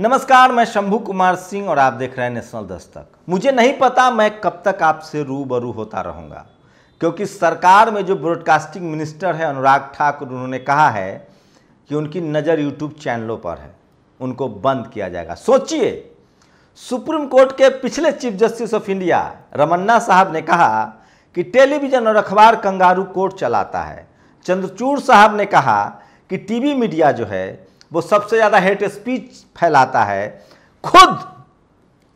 नमस्कार मैं शंभू कुमार सिंह और आप देख रहे हैं नेशनल दस्तक मुझे नहीं पता मैं कब तक आपसे रूबरू होता रहूंगा क्योंकि सरकार में जो ब्रॉडकास्टिंग मिनिस्टर है अनुराग ठाकुर उन्होंने कहा है कि उनकी नज़र यूट्यूब चैनलों पर है उनको बंद किया जाएगा सोचिए सुप्रीम कोर्ट के पिछले chief justice of India Ramana साहब ने कहा कि टेलीविज़न और अखबार कंगारू कोर्ट चलाता है चंद्रचूड़ साहब ने कहा कि टीवी मीडिया जो है वो सबसे ज़्यादा हेट स्पीच फैलाता है खुद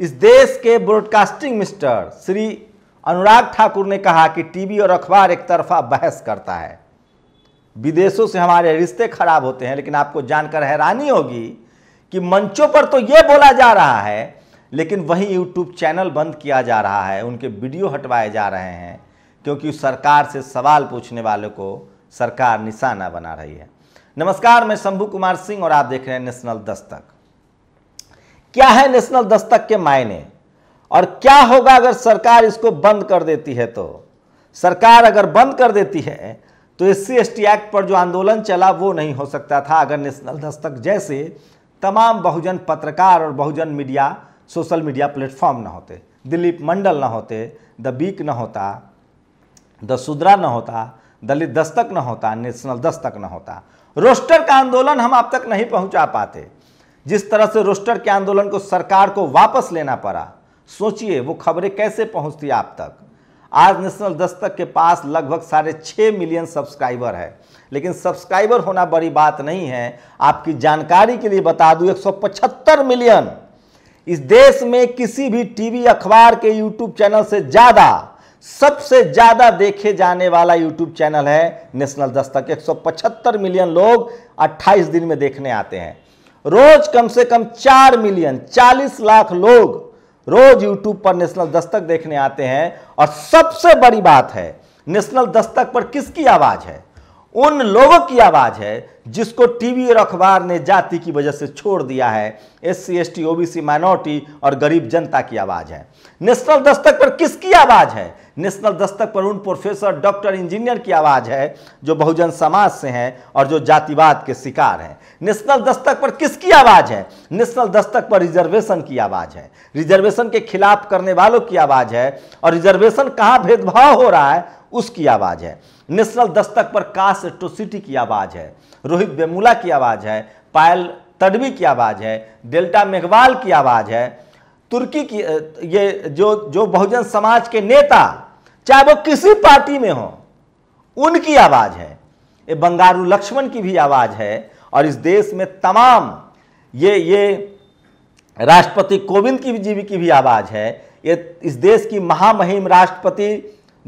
इस देश के ब्रॉडकास्टिंग मिस्टर श्री अनुराग ठाकुर ने कहा कि टीवी और अखबार एक तरफा बहस करता है विदेशों से हमारे रिश्ते खराब होते हैं लेकिन आपको जानकर हैरानी होगी कि मंचों पर तो ये बोला जा रहा है लेकिन वही यूट्यूब चैनल बंद किया जा रहा है उनके वीडियो हटवाए जा रहे हैं क्योंकि सरकार से सवाल पूछने वालों को सरकार निशाना बना रही है नमस्कार मैं शंभू कुमार सिंह और आप देख रहे हैं नेशनल दस्तक क्या है नेशनल दस्तक के मायने और क्या होगा अगर सरकार इसको बंद कर देती है तो सरकार अगर बंद कर देती है तो एस सी एक्ट पर जो आंदोलन चला वो नहीं हो सकता था अगर नेशनल दस्तक जैसे तमाम बहुजन पत्रकार और बहुजन मीडिया सोशल मीडिया प्लेटफॉर्म ना होते दिलीप मंडल ना होते द बीक ना होता द सुदरा ना होता दलित दस्तक ना होता नेशनल दस्तक ना होता रोस्टर का आंदोलन हम आप तक नहीं पहुंचा पाते जिस तरह से रोस्टर के आंदोलन को सरकार को वापस लेना पड़ा सोचिए वो खबरें कैसे पहुंचती आप तक आज नेशनल दस्तक के पास लगभग साढ़े छः मिलियन सब्सक्राइबर है लेकिन सब्सक्राइबर होना बड़ी बात नहीं है आपकी जानकारी के लिए बता दूं 175 मिलियन इस देश में किसी भी टीवी अखबार के यूट्यूब चैनल से ज़्यादा सबसे ज़्यादा देखे जाने वाला यूट्यूब चैनल है नेशनल दस्तक 175 मिलियन लोग 28 दिन में देखने आते हैं रोज कम से कम 4 मिलियन 40 लाख लोग रोज यूट्यूब पर नेशनल दस्तक देखने आते हैं और सबसे बड़ी बात है नेशनल दस्तक पर किसकी आवाज़ है उन लोगों की आवाज़ है जिसको टीवी और अखबार ने जाति की वजह से छोड़ दिया है S C S T OBC minority और गरीब जनता की आवाज़ है नेशनल दस्तक पर किसकी आवाज़ है नेशनल दस्तक पर उन प्रोफेसर डॉक्टर इंजीनियर की आवाज़ है जो बहुजन समाज से हैं और जो जातिवाद के शिकार हैं नेशनल दस्तक पर किसकी आवाज़ है नेशनल दस्तक पर रिजर्वेशन की आवाज़ है रिजर्वेशन के खिलाफ करने वालों की आवाज़ है और रिजर्वेशन कहाँ भेदभाव हो रहा है उसकी आवाज़ है नेशनल दस्तक पर काश एट्रोसिटी की आवाज़ है रोहित बेमूला की आवाज़ है पायल तडवी की आवाज़ है डेल्टा मेघवाल की आवाज़ है तुर्की की ये जो जो बहुजन समाज के नेता चाहे वो किसी पार्टी में हो उनकी आवाज़ है ये बंगारू लक्ष्मण की भी आवाज़ है और इस देश में तमाम ये ये राष्ट्रपति कोविंद की जीवी की भी आवाज़ है ये इस देश की महामहिम राष्ट्रपति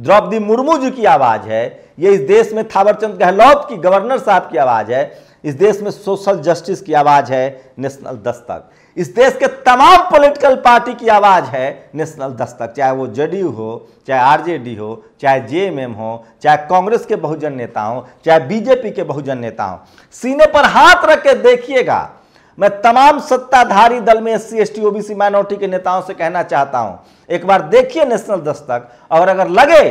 द्रौपदी मुर्मू जी की आवाज़ है ये इस देश में थावरचंद गहलोत की गवर्नर साहब की आवाज़ है इस देश में सोशल जस्टिस की आवाज़ है नेशनल दस्तक इस देश के तमाम पॉलिटिकल पार्टी की आवाज़ है नेशनल दस्तक चाहे वो जेडीयू हो चाहे आरजेडी हो चाहे जेएमएम हो चाहे कांग्रेस के बहुजन नेता हो चाहे बीजेपी के बहुजन नेता हो सीने पर हाथ रख के देखिएगा मैं तमाम सत्ताधारी दल में S C S T OBC minority के नेताओं से कहना चाहता हूं एक बार देखिए नेशनल दस्तक और अगर लगे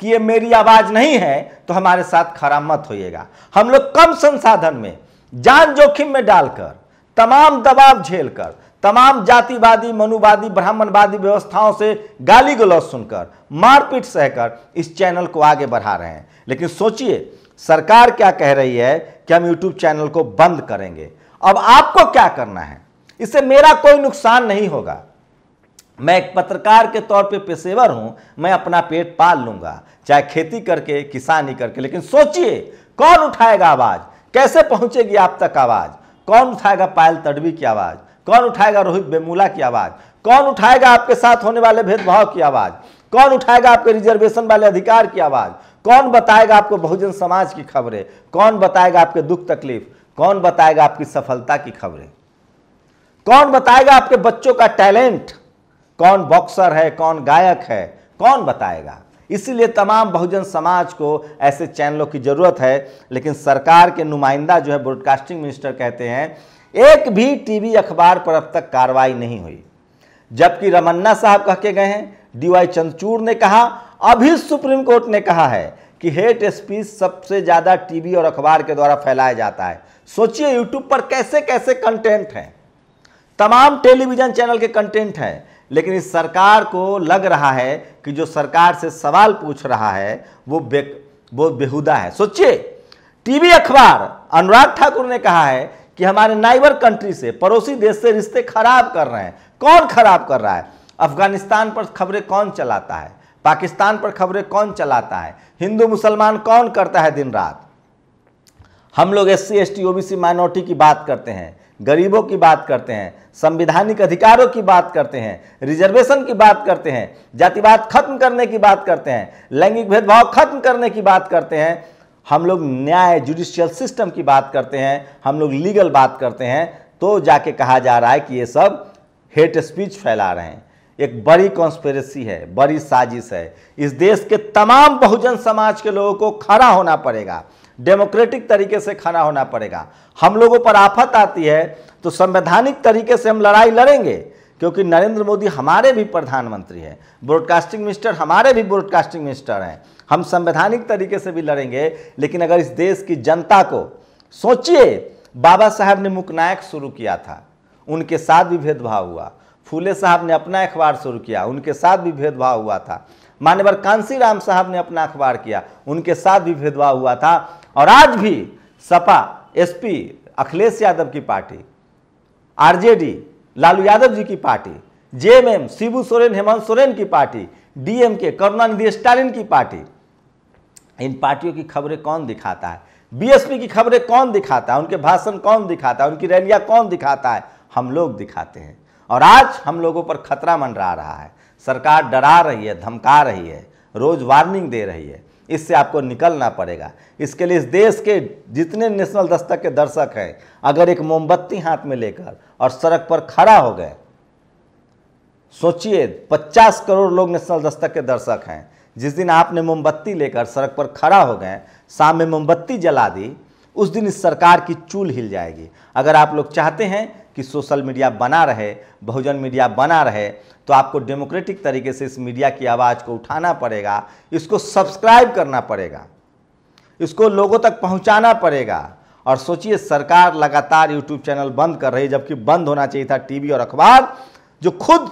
कि ये मेरी आवाज नहीं है तो हमारे साथ खड़ा मत होइएगा हम लोग कम संसाधन में जान जोखिम में डालकर तमाम दबाव झेलकर तमाम जातिवादी मनुवादी ब्राह्मणवादी व्यवस्थाओं से गाली गलौज सुनकर मारपीट सहकर इस चैनल को आगे बढ़ा रहे हैं लेकिन सोचिए सरकार क्या कह रही है कि हम यूट्यूब चैनल को बंद करेंगे अब आपको क्या करना है इससे मेरा कोई नुकसान नहीं होगा मैं एक पत्रकार के तौर पे पेशेवर हूं मैं अपना पेट पाल लूंगा चाहे खेती करके किसानी करके लेकिन सोचिए कौन उठाएगा आवाज़ कैसे पहुंचेगी आप तक आवाज़ कौन उठाएगा पायल तडवी की आवाज़ कौन उठाएगा रोहित बेमूला की आवाज़ कौन उठाएगा आपके साथ होने वाले भेदभाव की आवाज़ कौन उठाएगा आपके रिजर्वेशन वाले अधिकार की आवाज़ कौन बताएगा आपको बहुजन समाज की खबरें कौन बताएगा आपके दुख तकलीफ कौन बताएगा आपकी सफलता की खबरें कौन बताएगा आपके बच्चों का टैलेंट कौन बॉक्सर है कौन गायक है कौन बताएगा इसीलिए तमाम बहुजन समाज को ऐसे चैनलों की ज़रूरत है लेकिन सरकार के नुमाइंदा जो है ब्रॉडकास्टिंग मिनिस्टर कहते हैं एक भी टीवी अखबार पर अब तक कार्रवाई नहीं हुई जबकि रमन्ना साहब कह के गए हैं डी वाई चंद्रचूड़ ने कहा अभी सुप्रीम कोर्ट ने कहा है कि हेट स्पीच सबसे ज़्यादा टीवी और अखबार के द्वारा फैलाया जाता है सोचिए यूट्यूब पर कैसे कैसे कंटेंट हैं तमाम टेलीविज़न चैनल के कंटेंट हैं लेकिन इस सरकार को लग रहा है कि जो सरकार से सवाल पूछ रहा है वो बे वो बेहुदा है सोचिए टीवी अखबार अनुराग ठाकुर ने कहा है कि हमारे नाइबर कंट्री से पड़ोसी देश से रिश्ते खराब कर रहे हैं कौन खराब कर रहा है अफगानिस्तान पर खबरें कौन चलाता है पाकिस्तान पर खबरें कौन चलाता है हिंदू मुसलमान कौन करता है दिन रात हम लोग S C S T O B C minority की बात करते हैं गरीबों की बात करते हैं संविधानिक अधिकारों की बात करते हैं रिजर्वेशन की बात करते हैं जातिवाद खत्म करने की बात करते हैं लैंगिक भेदभाव खत्म करने की बात करते हैं हम लोग न्याय जुडिशियल सिस्टम की बात करते हैं हम लोग लीगल बात करते हैं तो जाके कहा जा रहा है कि ये सब हेट स्पीच फैला रहे हैं एक बड़ी कॉन्स्पेरेसी है बड़ी साजिश है इस देश के तमाम बहुजन समाज के लोगों को खड़ा होना पड़ेगा डेमोक्रेटिक तरीके से खड़ा होना पड़ेगा हम लोगों पर आफत आती है तो संवैधानिक तरीके से हम लड़ाई लड़ेंगे क्योंकि नरेंद्र मोदी हमारे भी प्रधानमंत्री हैं ब्रॉडकास्टिंग मिनिस्टर हमारे भी ब्रॉडकास्टिंग मिनिस्टर हैं हम संवैधानिक तरीके से भी लड़ेंगे लेकिन अगर इस देश की जनता को सोचिए बाबा साहब ने मुकनायक शुरू किया था उनके साथ भी भेदभाव हुआ फूले साहब ने अपना अखबार शुरू किया उनके साथ भी भेदभाव हुआ था मान्यवर कांसी राम साहब ने अपना अखबार किया उनके साथ भी भेदभाव हुआ था और आज भी सपा एसपी अखिलेश यादव की पार्टी आरजेडी लालू यादव जी की पार्टी जेएमएम शिबू सोरेन हेमंत सोरेन की पार्टी डीएमके करुणानिधि स्टालिन की पार्टी इन पार्टियों की खबरें कौन दिखाता है बीएसपी की खबरें कौन दिखाता है उनके भाषण कौन दिखाता है उनकी रैलियाँ कौन दिखाता है हम लोग दिखाते हैं और आज हम लोगों पर खतरा मंडरा रहा है सरकार डरा रही है धमका रही है रोज वार्निंग दे रही है इससे आपको निकलना पड़ेगा इसके लिए इस देश के जितने नेशनल दस्तक के दर्शक हैं अगर एक मोमबत्ती हाथ में लेकर और सड़क पर खड़ा हो गए सोचिए 50 करोड़ लोग नेशनल दस्तक के दर्शक हैं जिस दिन आपने मोमबत्ती लेकर सड़क पर खड़ा हो गए शाम में मोमबत्ती जला दी उस दिन इस सरकार की चूल हिल जाएगी अगर आप लोग चाहते हैं कि सोशल मीडिया बना रहे बहुजन मीडिया बना रहे तो आपको डेमोक्रेटिक तरीके से इस मीडिया की आवाज़ को उठाना पड़ेगा इसको सब्सक्राइब करना पड़ेगा इसको लोगों तक पहुंचाना पड़ेगा और सोचिए सरकार लगातार यूट्यूब चैनल बंद कर रही जबकि बंद होना चाहिए था टीवी और अखबार जो खुद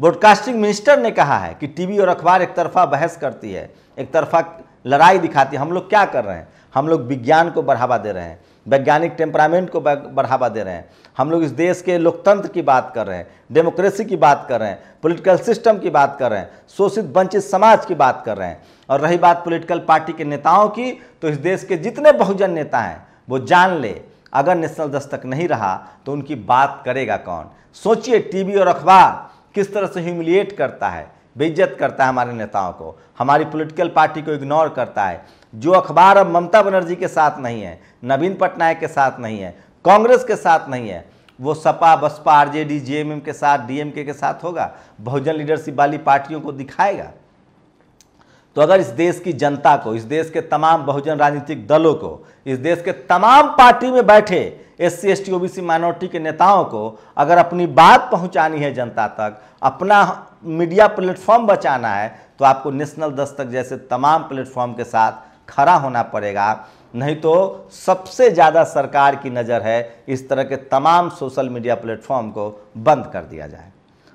ब्रॉडकास्टिंग मिनिस्टर ने कहा है कि टीवी और अखबार एक तरफा बहस करती है एक तरफा लड़ाई दिखाती है हम लोग क्या कर रहे हैं हम लोग विज्ञान को बढ़ावा दे रहे हैं वैज्ञानिक टेम्परामेंट को बढ़ावा दे रहे हैं हम लोग इस देश के लोकतंत्र की बात कर रहे हैं डेमोक्रेसी की बात कर रहे हैं पॉलिटिकल सिस्टम की बात कर रहे हैं शोषित वंचित समाज की बात कर रहे हैं और रही बात पॉलिटिकल पार्टी के नेताओं की तो इस देश के जितने बहुजन नेता हैं वो जान ले अगर नेशनल दस्तक नहीं रहा तो उनकी बात करेगा कौन सोचिए टी और अखबार किस तरह से ह्यूमिलिएट करता है बेइज्जत करता है हमारे नेताओं को हमारी पोलिटिकल पार्टी को इग्नोर करता है जो अखबार अब ममता बनर्जी के साथ नहीं है नवीन पटनायक के साथ नहीं है कांग्रेस के साथ नहीं है वो सपा बसपा आरजेडी जेएमएम के साथ डीएमके के साथ होगा बहुजन लीडरशिप वाली पार्टियों को दिखाएगा तो अगर इस देश की जनता को इस देश के तमाम बहुजन राजनीतिक दलों को इस देश के तमाम पार्टी में बैठे S C S T OBC minority के नेताओं को अगर अपनी बात पहुंचानी है जनता तक अपना मीडिया प्लेटफॉर्म बचाना है तो आपको नेशनल दस्तक जैसे तमाम प्लेटफॉर्म के साथ खड़ा होना पड़ेगा नहीं तो सबसे ज़्यादा सरकार की नज़र है इस तरह के तमाम सोशल मीडिया प्लेटफॉर्म को बंद कर दिया जाए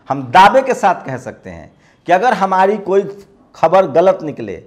हम दावे के साथ कह सकते हैं कि अगर हमारी कोई खबर गलत निकले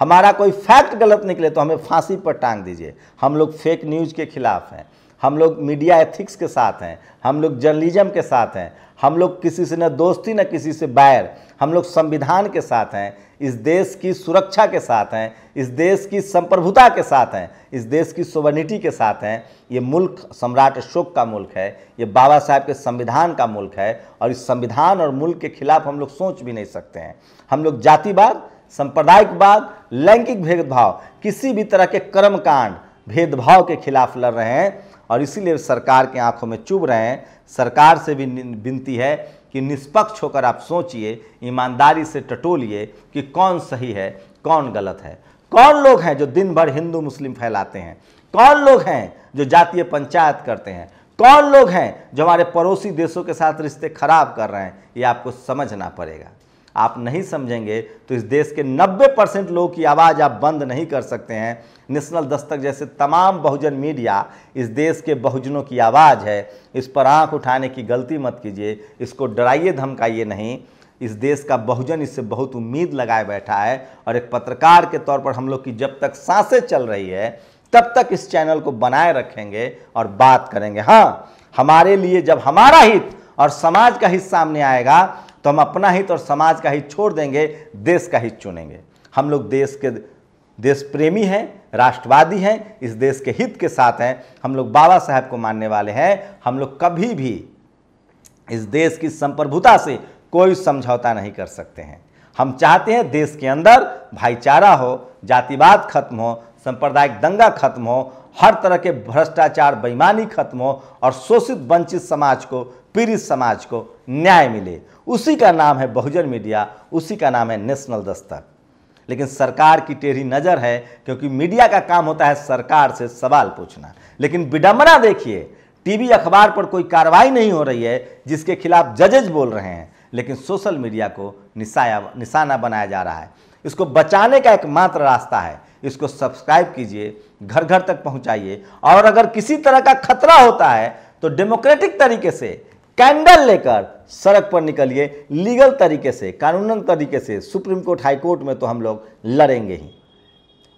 हमारा कोई फैक्ट गलत निकले तो हमें फांसी पर टांग दीजिए हम लोग फेक न्यूज़ के खिलाफ हैं हम लोग मीडिया एथिक्स के साथ हैं हम लोग जर्नलिज्म के साथ हैं हम लोग किसी से न दोस्ती न किसी से बैर हम लोग संविधान के साथ हैं इस देश की सुरक्षा के साथ हैं इस देश की संप्रभुता के साथ हैं इस देश की सोवर्निटी के साथ हैं ये मुल्क सम्राट अशोक का मुल्क है ये बाबा साहब के संविधान का मुल्क है और इस संविधान और मुल्क के खिलाफ हम लोग सोच भी नहीं सकते हैं हम लोग जातिवाद संप्रदायिकवाद लैंगिक भेदभाव किसी भी तरह के कर्मकांड भेदभाव के खिलाफ लड़ रहे हैं और इसीलिए सरकार के आंखों में चुभ रहे हैं सरकार से भी विनती है कि निष्पक्ष होकर आप सोचिए ईमानदारी से टटोलिए कि कौन सही है कौन गलत है कौन लोग हैं जो दिन भर हिंदू मुस्लिम फैलाते हैं कौन लोग हैं जो जातीय पंचायत करते हैं कौन लोग हैं जो हमारे पड़ोसी देशों के साथ रिश्ते खराब कर रहे हैं ये आपको समझना पड़ेगा आप नहीं समझेंगे तो इस देश के 90 परसेंट लोगों की आवाज़ आप बंद नहीं कर सकते हैं नेशनल दस्तक जैसे तमाम बहुजन मीडिया इस देश के बहुजनों की आवाज़ है इस पर आंख उठाने की गलती मत कीजिए इसको डराइए धमकाइए नहीं इस देश का बहुजन इससे बहुत उम्मीद लगाए बैठा है और एक पत्रकार के तौर पर हम लोग की जब तक सांसें चल रही है तब तक इस चैनल को बनाए रखेंगे और बात करेंगे हाँ हमारे लिए जब हमारा हित और समाज का हित सामने आएगा तो हम अपना हित और समाज का हित छोड़ देंगे देश का हित चुनेंगे हम लोग देश के देश प्रेमी हैं राष्ट्रवादी हैं इस देश के हित के साथ हैं हम लोग बाबा साहब को मानने वाले हैं हम लोग कभी भी इस देश की संप्रभुता से कोई समझौता नहीं कर सकते हैं हम चाहते हैं देश के अंदर भाईचारा हो जातिवाद खत्म हो सांप्रदायिक दंगा खत्म हो हर तरह के भ्रष्टाचार बेईमानी खत्म हो और शोषित वंचित समाज को पीड़ित समाज को न्याय मिले उसी का नाम है बहुजन मीडिया उसी का नाम है नेशनल दस्तक लेकिन सरकार की टेढ़ी नज़र है क्योंकि मीडिया का काम होता है सरकार से सवाल पूछना लेकिन विडम्बना देखिए टीवी अखबार पर कोई कार्रवाई नहीं हो रही है जिसके खिलाफ जजेज बोल रहे हैं लेकिन सोशल मीडिया को निशाया निशाना बनाया जा रहा है इसको बचाने का एकमात्र रास्ता है इसको सब्सक्राइब कीजिए घर घर तक पहुंचाइए और अगर किसी तरह का खतरा होता है तो डेमोक्रेटिक तरीके से कैंडल लेकर सड़क पर निकलिए लीगल तरीके से कानूनन तरीके से सुप्रीम कोर्ट हाई कोर्ट में तो हम लोग लड़ेंगे ही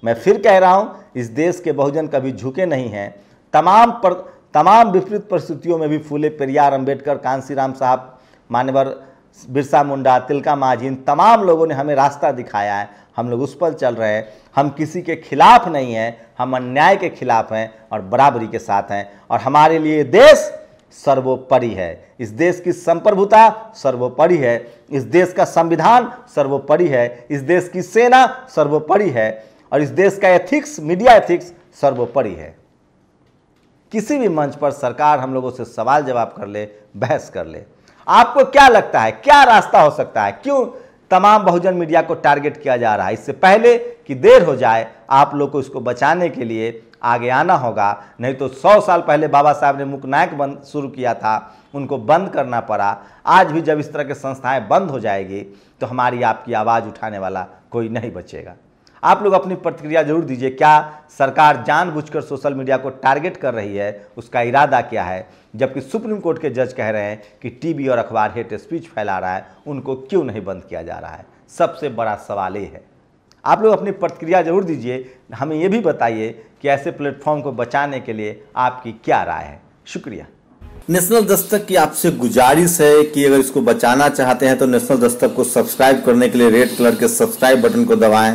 मैं फिर कह रहा हूँ इस देश के बहुजन कभी झुके नहीं हैं तमाम पर तमाम विपरीत परिस्थितियों में भी फूले पेरियार अंबेडकर कांसीराम साहब मान्यवर बिरसा मुंडा तिलका मांझी इन तमाम लोगों ने हमें रास्ता दिखाया है हम लोग उस पर चल रहे हैं हम किसी के खिलाफ नहीं हैं हम अन्याय के खिलाफ हैं और बराबरी के साथ हैं और हमारे लिए देश सर्वोपरि है इस देश की संप्रभुता सर्वोपरि है इस देश का संविधान सर्वोपरि है इस देश की सेना सर्वोपरि है और इस देश का एथिक्स मीडिया एथिक्स सर्वोपरि है किसी भी मंच पर सरकार हम लोगों से सवाल जवाब कर ले बहस कर ले आपको क्या लगता है क्या रास्ता हो सकता है क्यों तमाम बहुजन मीडिया को टारगेट किया जा रहा है इससे पहले कि देर हो जाए आप लोग को इसको बचाने के लिए आगे आना होगा नहीं तो 100 साल पहले बाबा साहब ने मुकनायक बंद शुरू किया था उनको बंद करना पड़ा आज भी जब इस तरह की संस्थाएं बंद हो जाएगी तो हमारी आपकी आवाज़ उठाने वाला कोई नहीं बचेगा आप लोग अपनी प्रतिक्रिया जरूर दीजिए क्या सरकार जानबूझकर सोशल मीडिया को टारगेट कर रही है उसका इरादा क्या है जबकि सुप्रीम कोर्ट के जज कह रहे हैं कि टीवी और अखबार हेट स्पीच फैला रहा है उनको क्यों नहीं बंद किया जा रहा है सबसे बड़ा सवाल ये है आप लोग अपनी प्रतिक्रिया जरूर दीजिए हमें ये भी बताइए कि ऐसे प्लेटफॉर्म को बचाने के लिए आपकी क्या राय है शुक्रिया नेशनल दस्तक की आपसे गुजारिश है कि अगर इसको बचाना चाहते हैं तो नेशनल दस्तक को सब्सक्राइब करने के लिए रेड कलर के सब्सक्राइब बटन को दबाएं